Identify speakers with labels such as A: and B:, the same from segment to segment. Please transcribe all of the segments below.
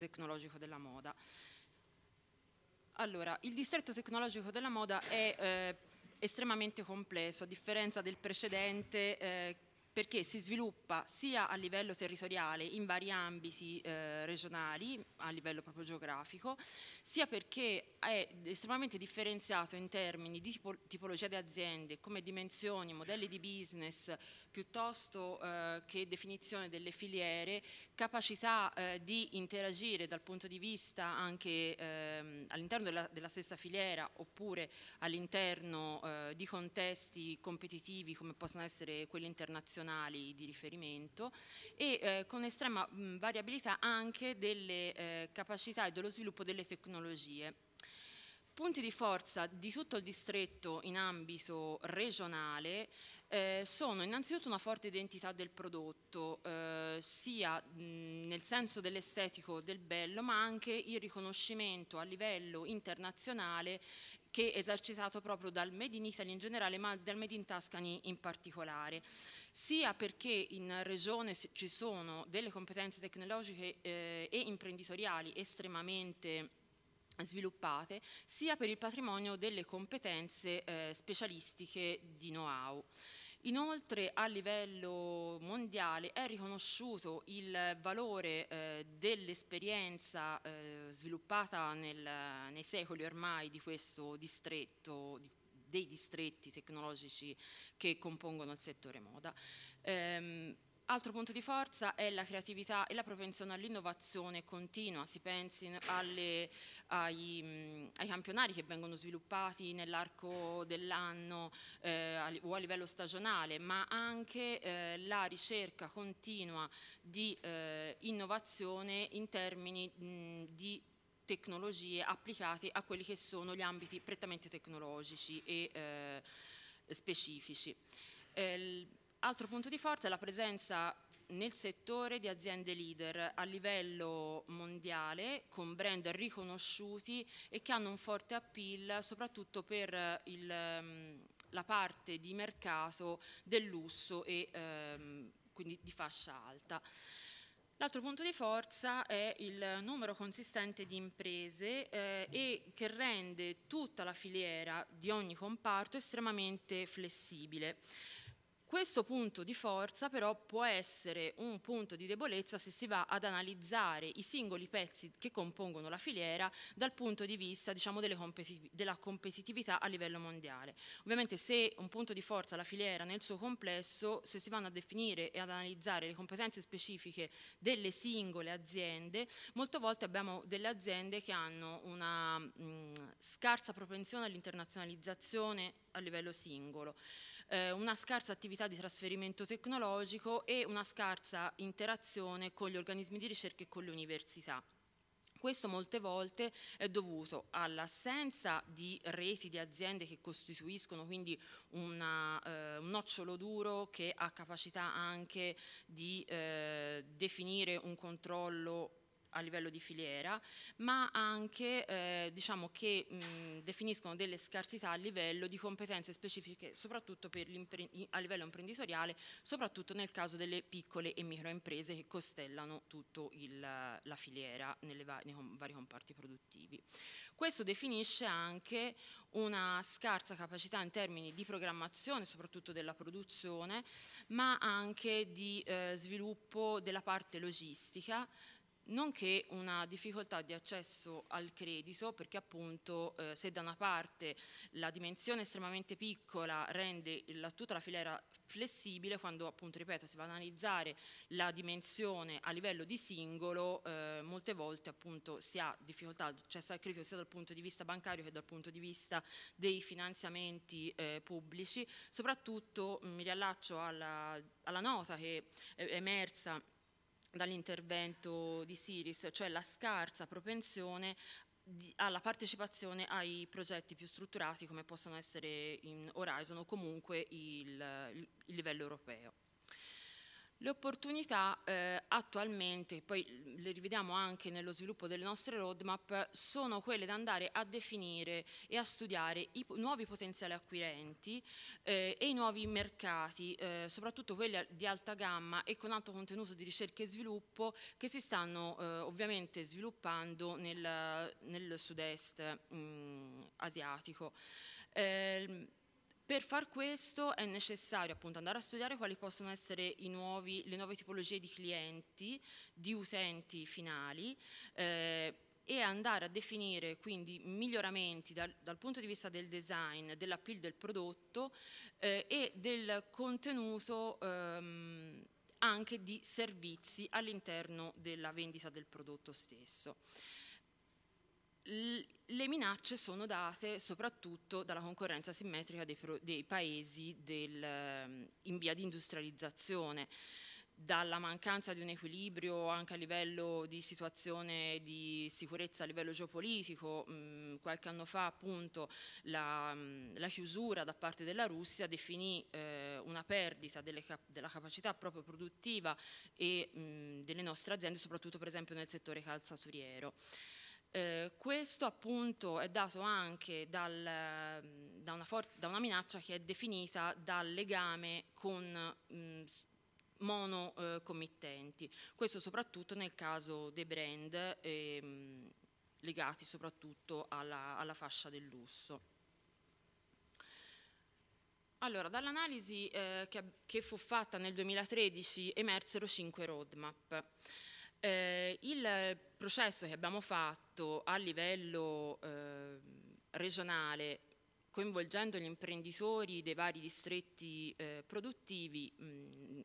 A: tecnologico della moda. Allora, il distretto tecnologico della moda è eh, estremamente complesso, a differenza del precedente eh, perché si sviluppa sia a livello territoriale in vari ambiti eh, regionali, a livello proprio geografico, sia perché è estremamente differenziato in termini di tipo, tipologia di aziende, come dimensioni, modelli di business, piuttosto eh, che definizione delle filiere, capacità eh, di interagire dal punto di vista anche ehm, all'interno della, della, stessa filiera oppure all'interno eh, di contesti competitivi come possono essere quelli internazionali canali di riferimento e eh, con estrema mh, mm, variabilità anche delle eh, capacità e dello sviluppo delle tecnologie. Punti di forza di tutto il distretto in ambito regionale eh, sono innanzitutto una forte identità del prodotto, eh, sia mh, mm, nel senso dell'estetico del bello, ma anche il riconoscimento a livello internazionale che è esercitato proprio dal Made in Italy in generale, ma dal Made in Tuscany in particolare, sia perché in regione ci sono delle competenze tecnologiche eh, e imprenditoriali estremamente sviluppate, sia per il patrimonio delle competenze eh, specialistiche di know-how. Inoltre a livello mondiale è riconosciuto il valore eh, dell'esperienza eh, sviluppata nel, nei secoli ormai di questo distretto, di, dei distretti tecnologici che compongono il settore moda. Ehm, Altro punto di forza è la creatività e la propensione all'innovazione continua, si pensi alle, ai, mhmm, ai, campionari che vengono sviluppati nell'arco dell'anno eh, o a livello stagionale, ma anche eh, la ricerca continua di eh, innovazione in termini mh, mhmm, di tecnologie applicate a quelli che sono gli ambiti prettamente tecnologici e eh, specifici. Eh, Altro punto di forza è la presenza nel settore di aziende leader a livello mondiale con brand riconosciuti e che hanno un forte appeal soprattutto per il, ehm, la parte di mercato del lusso e ehm, quindi di fascia alta. L'altro punto di forza è il numero consistente di imprese eh, e che rende tutta la filiera di ogni comparto estremamente flessibile. Questo punto di forza però può essere un punto di debolezza se si va ad analizzare i singoli pezzi che compongono la filiera dal punto di vista diciamo, competi della competitività a livello mondiale. Ovviamente se un punto di forza la filiera nel suo complesso, se si vanno a definire e ad analizzare le competenze specifiche delle singole aziende, molte volte abbiamo delle aziende che hanno una... Mh, scarsa propensione all'internazionalizzazione a livello singolo, eh, una scarsa attività di trasferimento tecnologico e una scarsa interazione con gli organismi di ricerca e con le università. Questo molte volte è dovuto all'assenza di reti di aziende che costituiscono quindi una, eh, un nocciolo duro che ha capacità anche di eh, definire un controllo a livello di filiera, ma anche eh, diciamo che mh, definiscono delle scarsità a livello di competenze specifiche, soprattutto a livello imprenditoriale, soprattutto nel caso delle piccole e micro imprese che costellano tutta la filiera va nei com vari comparti produttivi. Questo definisce anche una scarsa capacità in termini di programmazione, soprattutto della produzione, ma anche di eh, sviluppo della parte logistica nonché una difficoltà di accesso al credito perché appunto eh, se da una parte la dimensione estremamente piccola rende la, tutta la filiera flessibile quando appunto ripeto si va ad analizzare la dimensione a livello di singolo eh, molte volte appunto si ha difficoltà di accesso al credito sia dal punto di vista bancario che dal punto di vista dei finanziamenti eh, pubblici soprattutto mm, mi riallaccio alla, alla nota che è emersa dall'intervento di Siris, cioè la scarsa propensione alla partecipazione ai progetti più strutturati come possono essere in Horizon o comunque il, il livello europeo. Le opportunità eh, attualmente, poi le rivediamo anche nello sviluppo delle nostre roadmap, sono quelle da andare a definire e a studiare i nuovi potenziali acquirenti eh, e i nuovi mercati, eh, soprattutto quelli di alta gamma e con alto contenuto di ricerca e sviluppo che si stanno eh, ovviamente sviluppando nel, nel sud-est mm, asiatico. Ehm, per far questo è necessario appunto andare a studiare quali possono essere nuovi, le nuove tipologie di clienti, di utenti finali eh, e andare a definire quindi miglioramenti dal, dal punto di vista del design, dell'appeal del prodotto eh, e del contenuto ehm, anche di servizi all'interno della vendita del prodotto stesso le minacce sono date soprattutto dalla concorrenza simmetrica dei, dei paesi del, in via di industrializzazione, dalla mancanza di un equilibrio anche a livello di situazione di sicurezza a livello geopolitico. Mh, mhmm, qualche anno fa appunto la, la, chiusura da parte della Russia definì eh, una perdita cap della capacità proprio produttiva e mh, mhmm, delle nostre aziende, soprattutto per esempio nel settore calzaturiero. Eh, questo appunto è dato anche dal, mm, da, una da, una minaccia che è definita dal legame con mh, mm, monocommittenti, eh, questo soprattutto nel caso dei brand eh, legati soprattutto alla, alla fascia del lusso. Allora, dall'analisi eh, che, che fu fatta nel 2013 emersero cinque roadmap. Eh, il processo che abbiamo fatto a livello eh, regionale coinvolgendo gli imprenditori dei vari distretti eh, produttivi mh,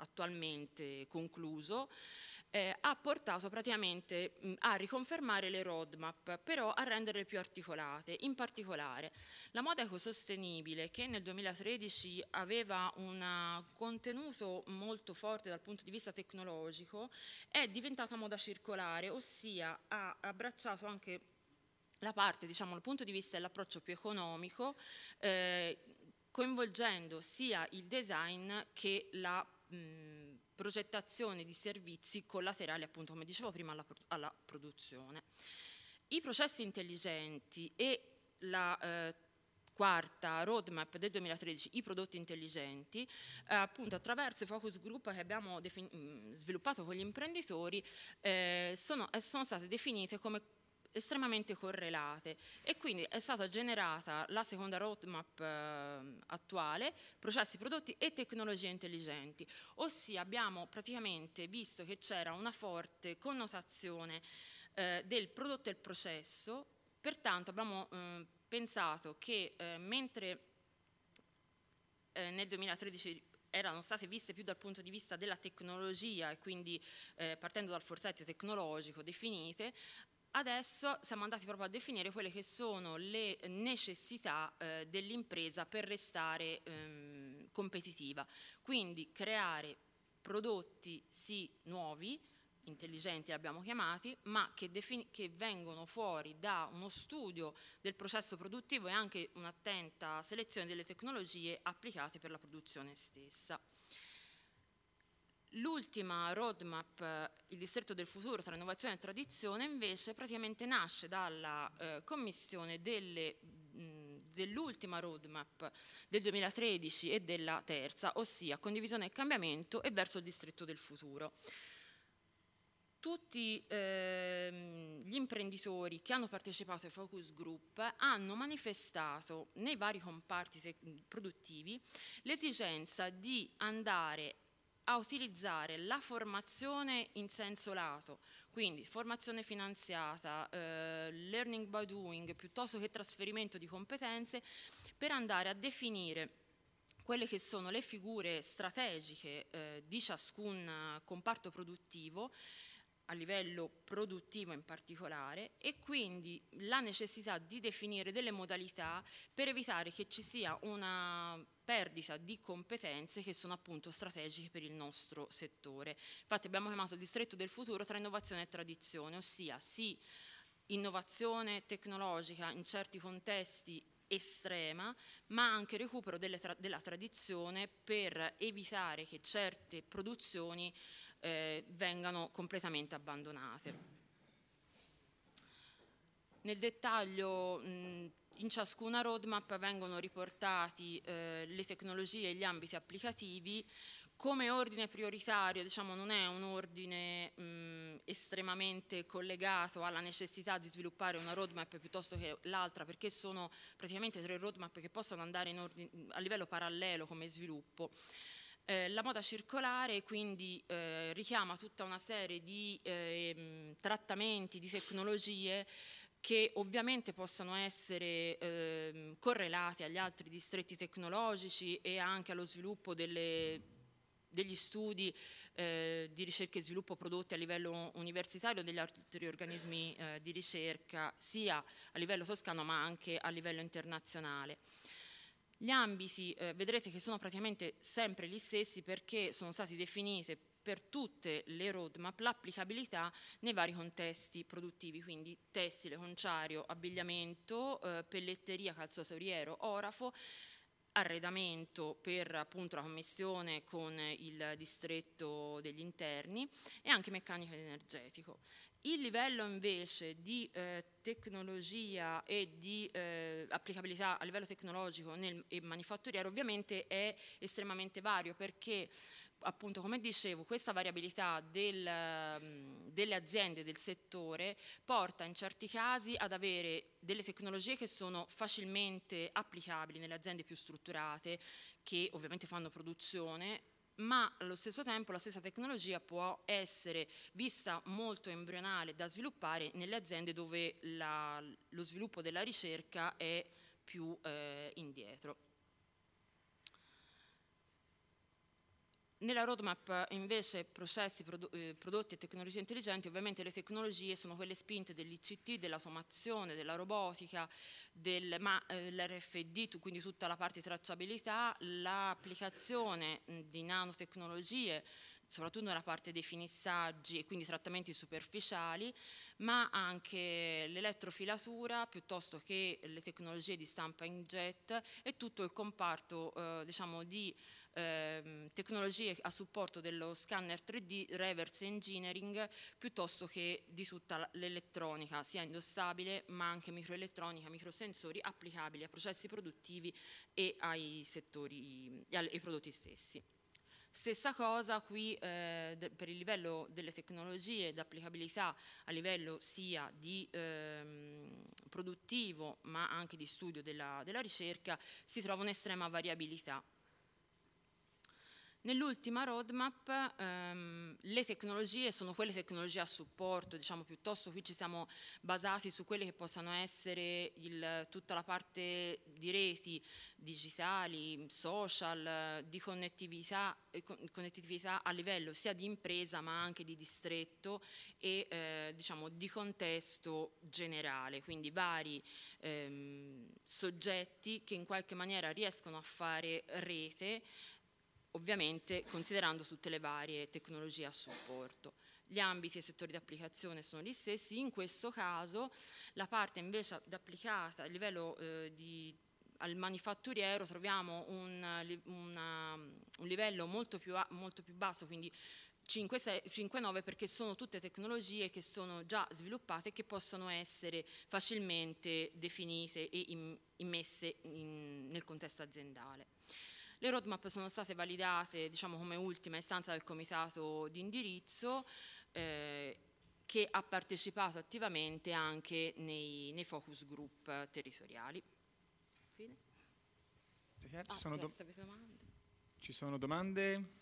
A: attualmente concluso, eh, ha portato praticamente a riconfermare le roadmap, però a renderle più articolate. In particolare, la moda ecosostenibile, che nel 2013 aveva un contenuto molto forte dal punto di vista tecnologico, è diventata moda circolare, ossia ha abbracciato anche la parte, diciamo, dal punto di vista dell'approccio più economico, eh, coinvolgendo sia il design che la mh, progettazione di servizi collaterali, appunto, come dicevo prima, alla, alla produzione. I processi intelligenti e la eh, quarta roadmap del 2013, i prodotti intelligenti, eh, appunto attraverso i focus group che abbiamo sviluppato con gli imprenditori, eh, sono, eh, sono state definite come estremamente correlate e quindi è stata generata la seconda roadmap eh, attuale, processi, prodotti e tecnologie intelligenti, ossia abbiamo praticamente visto che c'era una forte connotazione eh, del prodotto e il processo, pertanto abbiamo eh, pensato che eh, mentre eh, nel 2013 erano state viste più dal punto di vista della tecnologia e quindi eh, partendo dal forzetto tecnologico definite, Adesso siamo andati proprio a definire quelle che sono le necessità eh, dell'impresa per restare ehm, competitiva, quindi creare prodotti sì nuovi, intelligenti li abbiamo chiamati, ma che, che, vengono fuori da uno studio del processo produttivo e anche un'attenta selezione delle tecnologie applicate per la produzione stessa. L'ultima roadmap, eh, il distretto del futuro tra innovazione e tradizione, invece praticamente nasce dalla eh, commissione delle dell'ultima roadmap del 2013 e della terza, ossia condivisione e cambiamento e verso il distretto del futuro. Tutti ehm, gli imprenditori che hanno partecipato ai focus group hanno manifestato nei vari comparti produttivi l'esigenza di andare a utilizzare la formazione in senso lato, quindi formazione finanziata, eh, learning by doing, piuttosto che trasferimento di competenze, per andare a definire quelle che sono le figure strategiche eh, di ciascun eh, comparto produttivo a livello produttivo in particolare e quindi la necessità di definire delle modalità per evitare che ci sia una perdita di competenze che sono appunto strategiche per il nostro settore. Infatti abbiamo chiamato distretto del futuro tra innovazione e tradizione, ossia sì, innovazione tecnologica in certi contesti estrema, ma anche recupero tra della tradizione per evitare che certe produzioni eh, vengano completamente abbandonate. Nel dettaglio mh, in ciascuna roadmap vengono riportati eh, le tecnologie e gli ambiti applicativi come ordine prioritario, diciamo, non è un ordine mh, estremamente collegato alla necessità di sviluppare una roadmap piuttosto che l'altra, perché sono praticamente tre roadmap che possono andare ordine, a livello parallelo come sviluppo. Eh, la moda circolare quindi eh, richiama tutta una serie di eh, trattamenti, di tecnologie che ovviamente possono essere ehm, correlate agli altri distretti tecnologici e anche allo sviluppo delle, degli studi eh, di ricerca e sviluppo prodotti a livello universitario degli altri organismi eh, di ricerca sia a livello toscano ma anche a livello internazionale. Gli ambiti eh, vedrete che sono praticamente sempre gli stessi perché sono stati definite per tutte le roadmap l'applicabilità nei vari contesti produttivi, quindi tessile, conciario, abbigliamento, eh, pelletteria, calzatoriero, orafo, arredamento per appunto la commissione con il distretto degli interni e anche meccanico ed energetico. Il livello invece di eh, tecnologia e di eh, applicabilità a livello tecnologico nel, e manifatturiero ovviamente è estremamente vario perché appunto come dicevo questa variabilità del, ehm, delle aziende del settore porta in certi casi ad avere delle tecnologie che sono facilmente applicabili nelle aziende più strutturate che ovviamente fanno produzione ma allo stesso tempo la stessa tecnologia può essere vista molto embrionale da sviluppare nelle aziende dove la, lo sviluppo della ricerca è più eh, indietro. Nella roadmap invece processi, eh, prodotti e tecnologie intelligenti, ovviamente le tecnologie sono quelle spinte dell'ICT, dell'automazione, della robotica, del, ma eh, l'RFD, quindi tutta la parte tracciabilità, l'applicazione di nanotecnologie, soprattutto nella parte dei finissaggi e quindi trattamenti superficiali, ma anche l'elettrofilatura piuttosto che le tecnologie di stampa in jet e tutto il comparto eh, diciamo, di ehm, tecnologie a supporto dello scanner 3D, reverse engineering, piuttosto che di tutta l'elettronica, sia indossabile ma anche microelettronica, microsensori applicabili a processi produttivi e ai, settori, e ai prodotti stessi. Stessa cosa qui eh, per il livello delle tecnologie d'applicabilità a livello sia di ehm, produttivo ma anche di studio della, della ricerca si trova un'estrema variabilità Nell'ultima roadmap ehm, le tecnologie sono quelle tecnologie a supporto, diciamo piuttosto qui ci siamo basati su quelle che possano essere il, tutta la parte di reti digitali, social, di connettività, eh, connettività a livello sia di impresa ma anche di distretto e eh, diciamo di contesto generale, quindi vari ehm, soggetti che in qualche maniera riescono a fare rete ovviamente considerando tutte le varie tecnologie a supporto. Gli ambiti e i settori di applicazione sono gli stessi, in questo caso la parte invece applicata a livello eh, di al manifatturiero troviamo un, una, un livello molto più, molto più, basso, quindi 5-9 perché sono tutte tecnologie che sono già sviluppate e che possono essere facilmente definite e immesse in, nel contesto aziendale. Le roadmap sono state validate diciamo, come ultima istanza dal comitato di indirizzo eh, che ha partecipato attivamente anche nei, nei focus group territoriali. Fine. Ah, ci, sono ci sono domande?